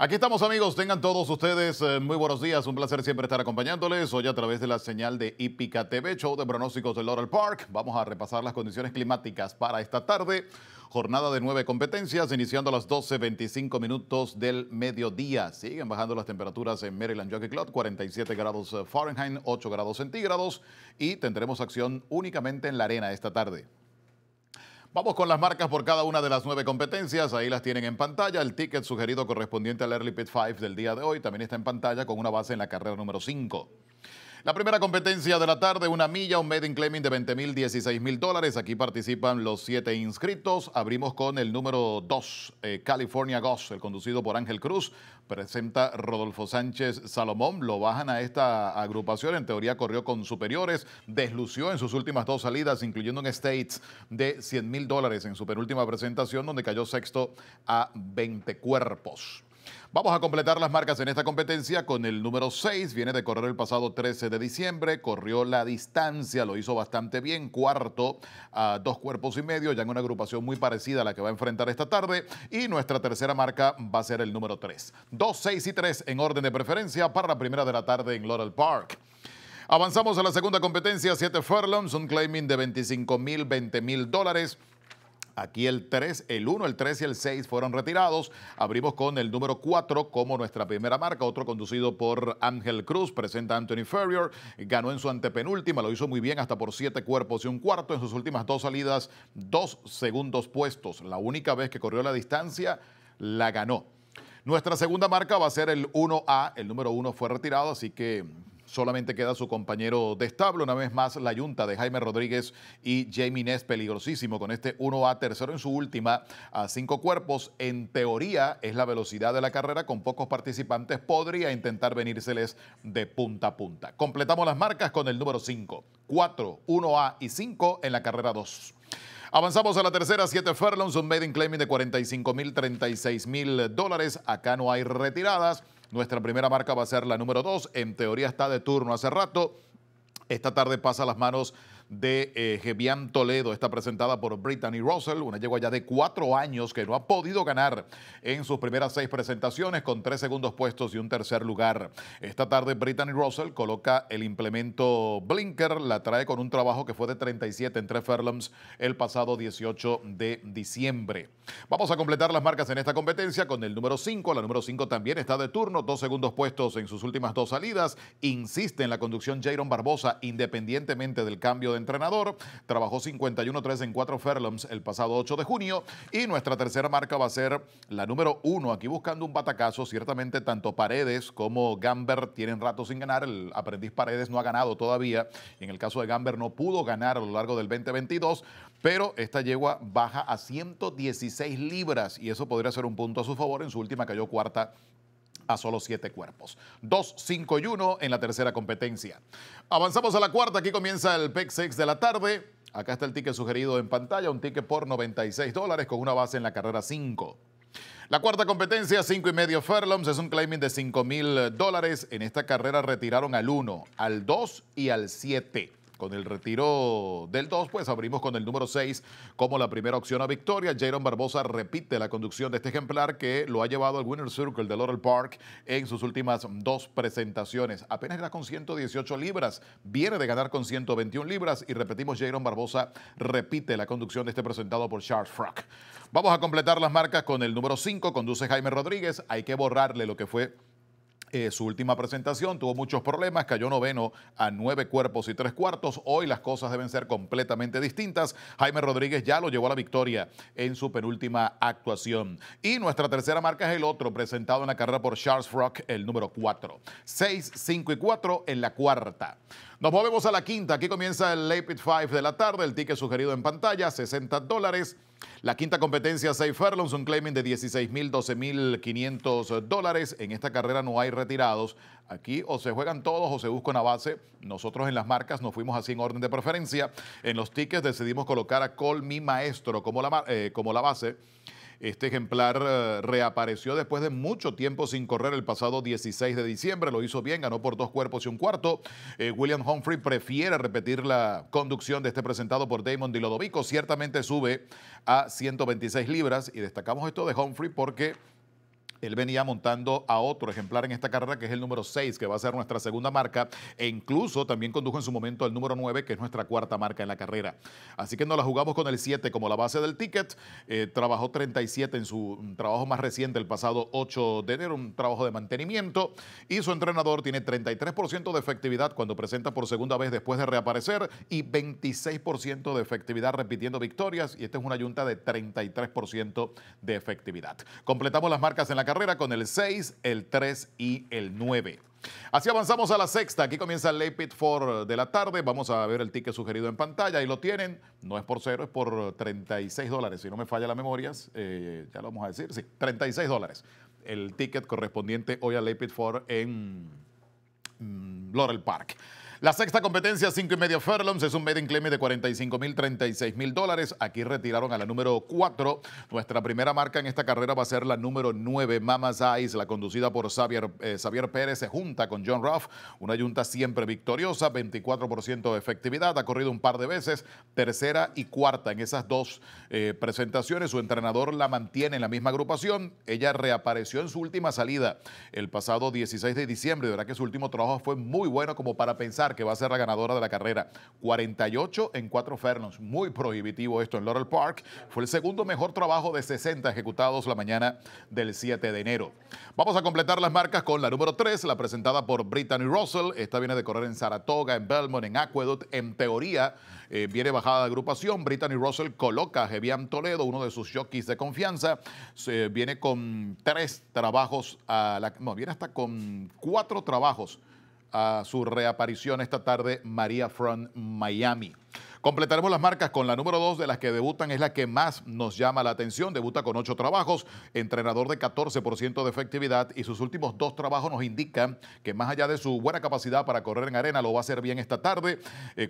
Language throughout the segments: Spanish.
Aquí estamos amigos, tengan todos ustedes eh, muy buenos días, un placer siempre estar acompañándoles hoy a través de la señal de IPICA TV, show de pronósticos de Laurel Park. Vamos a repasar las condiciones climáticas para esta tarde, jornada de nueve competencias, iniciando a las 12.25 minutos del mediodía. Siguen bajando las temperaturas en Maryland Jockey Club, 47 grados eh, Fahrenheit, 8 grados centígrados y tendremos acción únicamente en la arena esta tarde. Vamos con las marcas por cada una de las nueve competencias. Ahí las tienen en pantalla. El ticket sugerido correspondiente al Early Pit 5 del día de hoy también está en pantalla con una base en la carrera número 5. La primera competencia de la tarde, una milla, un in claiming de 20 mil, 16 mil dólares. Aquí participan los siete inscritos. Abrimos con el número 2, eh, California Ghost, el conducido por Ángel Cruz. Presenta Rodolfo Sánchez Salomón. Lo bajan a esta agrupación. En teoría corrió con superiores. Deslució en sus últimas dos salidas, incluyendo un States de 100 mil dólares en su penúltima presentación, donde cayó sexto a 20 cuerpos. Vamos a completar las marcas en esta competencia con el número 6. Viene de correr el pasado 13 de diciembre. Corrió la distancia, lo hizo bastante bien. Cuarto a dos cuerpos y medio, ya en una agrupación muy parecida a la que va a enfrentar esta tarde. Y nuestra tercera marca va a ser el número 3. Dos, 6 y 3 en orden de preferencia para la primera de la tarde en Laurel Park. Avanzamos a la segunda competencia, 7 furlongs, un claiming de 25 mil, 20 mil dólares. Aquí el 3, el 1, el 3 y el 6 fueron retirados. Abrimos con el número 4 como nuestra primera marca, otro conducido por Ángel Cruz, presenta Anthony Ferrier, ganó en su antepenúltima, lo hizo muy bien hasta por 7 cuerpos y un cuarto en sus últimas dos salidas, dos segundos puestos. La única vez que corrió la distancia, la ganó. Nuestra segunda marca va a ser el 1A. El número 1 fue retirado, así que Solamente queda su compañero de establo, una vez más la yunta de Jaime Rodríguez y Jamie Ness, peligrosísimo con este 1A tercero en su última a cinco cuerpos. En teoría es la velocidad de la carrera, con pocos participantes podría intentar venírseles de punta a punta. Completamos las marcas con el número 5, 4, 1A y 5 en la carrera 2. Avanzamos a la tercera, 7 furlongs, un made in claiming de 45 mil, 36 mil dólares. Acá no hay retiradas. Nuestra primera marca va a ser la número dos. En teoría está de turno hace rato. Esta tarde pasa las manos de eh, Toledo. Está presentada por Brittany Russell, una yegua ya de cuatro años que no ha podido ganar en sus primeras seis presentaciones con tres segundos puestos y un tercer lugar. Esta tarde Brittany Russell coloca el implemento Blinker, la trae con un trabajo que fue de 37 en tres el pasado 18 de diciembre. Vamos a completar las marcas en esta competencia con el número 5. La número 5 también está de turno, dos segundos puestos en sus últimas dos salidas. Insiste en la conducción Jaron Barbosa independientemente del cambio de entrenador. Trabajó 51-3 en cuatro furlongs el pasado 8 de junio. Y nuestra tercera marca va a ser la número uno Aquí buscando un batacazo, ciertamente tanto Paredes como Gamber tienen rato sin ganar. El aprendiz Paredes no ha ganado todavía. En el caso de Gamber no pudo ganar a lo largo del 2022, pero esta yegua baja a 116 libras y eso podría ser un punto a su favor. En su última cayó cuarta a solo siete cuerpos. 2, 5 y 1 en la tercera competencia. Avanzamos a la cuarta, aquí comienza el PEC 6 de la tarde. Acá está el ticket sugerido en pantalla, un ticket por 96 dólares con una base en la carrera 5. La cuarta competencia, cinco y medio furlongs, es un claiming de 5 mil dólares. En esta carrera retiraron al 1, al 2 y al 7. Con el retiro del 2, pues abrimos con el número 6 como la primera opción a victoria. Jaron Barbosa repite la conducción de este ejemplar que lo ha llevado al Winner Circle de Laurel Park en sus últimas dos presentaciones. Apenas era con 118 libras, viene de ganar con 121 libras y repetimos, Jaron Barbosa repite la conducción de este presentado por Charles Frock. Vamos a completar las marcas con el número 5, conduce Jaime Rodríguez. Hay que borrarle lo que fue eh, su última presentación tuvo muchos problemas, cayó noveno a nueve cuerpos y tres cuartos. Hoy las cosas deben ser completamente distintas. Jaime Rodríguez ya lo llevó a la victoria en su penúltima actuación. Y nuestra tercera marca es el otro, presentado en la carrera por Charles Frock, el número cuatro. Seis, cinco y cuatro en la cuarta. Nos movemos a la quinta. Aquí comienza el Lapid Five de la tarde. El ticket sugerido en pantalla, 60 dólares. La quinta competencia, Safe Furlongs, un claiming de 16.000, 12.500 dólares. En esta carrera no hay retirados. Aquí o se juegan todos o se busca una base. Nosotros en las marcas nos fuimos así en orden de preferencia. En los tickets decidimos colocar a Call Mi Maestro como la, eh, como la base. Este ejemplar eh, reapareció después de mucho tiempo sin correr el pasado 16 de diciembre. Lo hizo bien, ganó por dos cuerpos y un cuarto. Eh, William Humphrey prefiere repetir la conducción de este presentado por Damon Di Lodovico. Ciertamente sube a 126 libras y destacamos esto de Humphrey porque él venía montando a otro ejemplar en esta carrera, que es el número 6, que va a ser nuestra segunda marca, e incluso también condujo en su momento el número 9, que es nuestra cuarta marca en la carrera. Así que nos la jugamos con el 7 como la base del ticket. Eh, trabajó 37 en su trabajo más reciente, el pasado 8 de enero, un trabajo de mantenimiento. Y su entrenador tiene 33% de efectividad cuando presenta por segunda vez después de reaparecer y 26% de efectividad repitiendo victorias. Y esta es una yunta de 33% de efectividad. Completamos las marcas en la carrera con el 6, el 3 y el 9. Así avanzamos a la sexta. Aquí comienza el Lapid 4 de la tarde. Vamos a ver el ticket sugerido en pantalla. Ahí lo tienen. No es por cero, es por 36 dólares. Si no me falla la memoria, eh, ya lo vamos a decir. Sí, 36 dólares. El ticket correspondiente hoy al Lapid 4 en mm, Laurel Park. La sexta competencia, cinco y medio furlongs, es un made in claim de 45.000, mil, dólares. Aquí retiraron a la número 4. Nuestra primera marca en esta carrera va a ser la número 9, Mama's Eyes, la conducida por eh, Xavier, Pérez. Se junta con John Ruff, una yunta siempre victoriosa, 24% de efectividad. Ha corrido un par de veces, tercera y cuarta en esas dos eh, presentaciones. Su entrenador la mantiene en la misma agrupación. Ella reapareció en su última salida el pasado 16 de diciembre. De verdad que su último trabajo fue muy bueno como para pensar que va a ser la ganadora de la carrera. 48 en cuatro fernos, Muy prohibitivo esto en Laurel Park. Fue el segundo mejor trabajo de 60 ejecutados la mañana del 7 de enero. Vamos a completar las marcas con la número 3, la presentada por Brittany Russell. Esta viene de correr en Saratoga, en Belmont, en Aqueduct. En teoría, eh, viene bajada de agrupación. Brittany Russell coloca a Jevian Toledo, uno de sus jockeys de confianza. viene con tres trabajos, a la, no, viene hasta con cuatro trabajos a su reaparición esta tarde María Front Miami. Completaremos las marcas con la número 2 de las que debutan, es la que más nos llama la atención. Debuta con 8 trabajos, entrenador de 14% de efectividad y sus últimos dos trabajos nos indican que más allá de su buena capacidad para correr en arena, lo va a hacer bien esta tarde.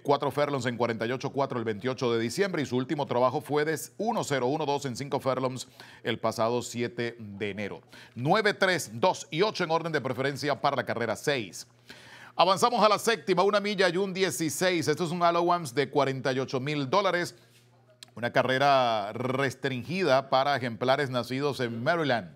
4 eh, en 48-4 el 28 de diciembre y su último trabajo fue de 1-0-1-2 en 5 furlongs el pasado 7 de enero. 9, 3, 2 y 8 en orden de preferencia para la carrera 6. Avanzamos a la séptima, una milla y un 16. Esto es un allowance de 48 mil dólares. Una carrera restringida para ejemplares nacidos en Maryland.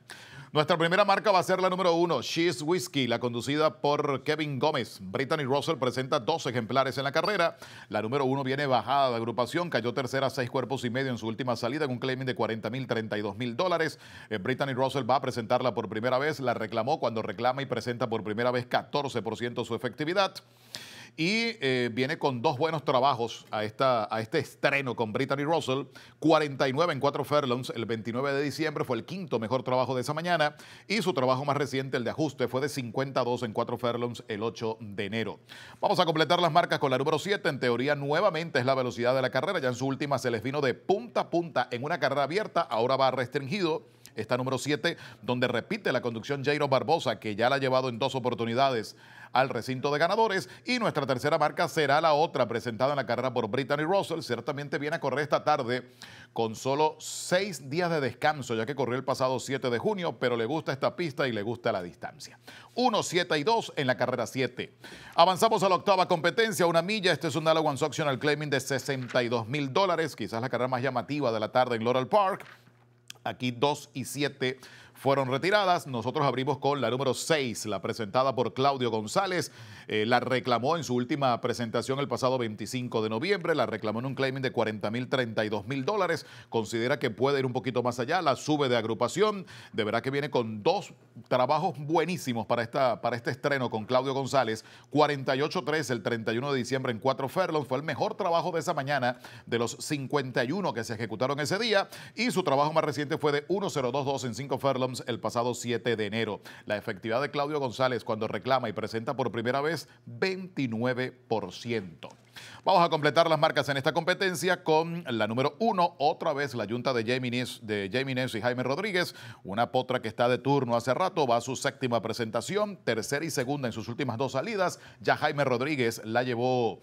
Nuestra primera marca va a ser la número uno, She's Whiskey, la conducida por Kevin Gómez. Brittany Russell presenta dos ejemplares en la carrera. La número uno viene bajada de agrupación, cayó tercera a seis cuerpos y medio en su última salida con un claiming de 40 mil, 32 mil dólares. Eh, Brittany Russell va a presentarla por primera vez, la reclamó cuando reclama y presenta por primera vez 14% su efectividad y eh, viene con dos buenos trabajos a, esta, a este estreno con Brittany Russell. 49 en 4 furlongs el 29 de diciembre fue el quinto mejor trabajo de esa mañana y su trabajo más reciente, el de ajuste, fue de 52 en 4 furlongs el 8 de enero. Vamos a completar las marcas con la número 7. En teoría, nuevamente es la velocidad de la carrera. Ya en su última se les vino de punta a punta en una carrera abierta, ahora va restringido esta número 7, donde repite la conducción Jairo Barbosa, que ya la ha llevado en dos oportunidades al recinto de ganadores. Y nuestra tercera marca será la otra, presentada en la carrera por Brittany Russell. Ciertamente viene a correr esta tarde con solo seis días de descanso, ya que corrió el pasado 7 de junio, pero le gusta esta pista y le gusta la distancia. 1, 7 y 2 en la carrera 7. Avanzamos a la octava competencia, una milla. Este es un Dallas One Claiming de 62 mil dólares, quizás la carrera más llamativa de la tarde en Laurel Park. Aquí dos y siete fueron retiradas. Nosotros abrimos con la número 6, la presentada por Claudio González. Eh, la reclamó en su última presentación el pasado 25 de noviembre, la reclamó en un claiming de 40 mil, 32 mil dólares, considera que puede ir un poquito más allá, la sube de agrupación, de verdad que viene con dos trabajos buenísimos para, esta, para este estreno con Claudio González, 48-3 el 31 de diciembre en cuatro furlongs, fue el mejor trabajo de esa mañana de los 51 que se ejecutaron ese día y su trabajo más reciente fue de 1-0-2-2 en 5 furlongs el pasado 7 de enero. La efectividad de Claudio González cuando reclama y presenta por primera vez 29%. Vamos a completar las marcas en esta competencia con la número uno, otra vez la Junta de Jamines, de y Jaime Rodríguez, una potra que está de turno hace rato, va a su séptima presentación, tercera y segunda en sus últimas dos salidas, ya Jaime Rodríguez la llevó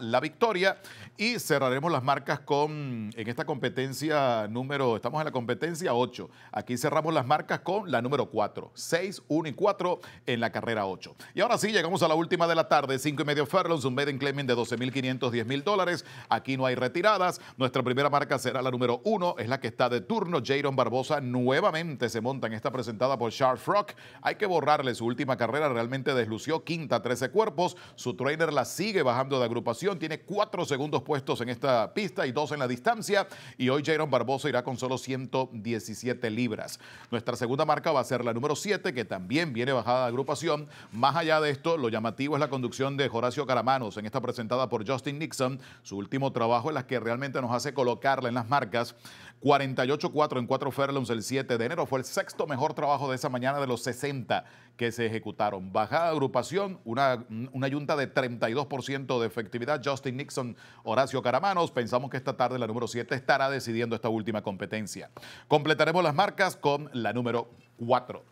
la victoria. Y cerraremos las marcas con, en esta competencia número, estamos en la competencia 8. Aquí cerramos las marcas con la número 4, 6, 1 y 4 en la carrera 8. Y ahora sí, llegamos a la última de la tarde, Cinco y medio furlongs, un maiden claiming de 12.510 mil dólares. Aquí no hay retiradas. Nuestra primera marca será la número 1, es la que está de turno. Jaron Barbosa nuevamente se monta en esta presentada por Sharp Rock. Hay que borrarle su última carrera, realmente deslució quinta, 13 cuerpos. Su trainer la sigue bajando de agrupación tiene cuatro segundos puestos en esta pista y dos en la distancia. Y hoy Jaron Barbosa irá con solo 117 libras. Nuestra segunda marca va a ser la número 7, que también viene bajada de agrupación. Más allá de esto, lo llamativo es la conducción de Horacio Caramanos en esta presentada por Justin Nixon, su último trabajo en la que realmente nos hace colocarla en las marcas. 48-4 en 4 furlongs el 7 de enero fue el sexto mejor trabajo de esa mañana de los 60 que se ejecutaron. Bajada agrupación, una, una yunta de 32% de efectividad. Justin Nixon, Horacio Caramanos. Pensamos que esta tarde la número 7 estará decidiendo esta última competencia. Completaremos las marcas con la número 4.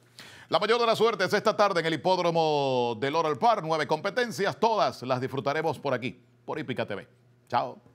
La mayor de las suertes es esta tarde en el hipódromo del Laurel Park. Nueve competencias, todas las disfrutaremos por aquí, por Hípica TV. Chao.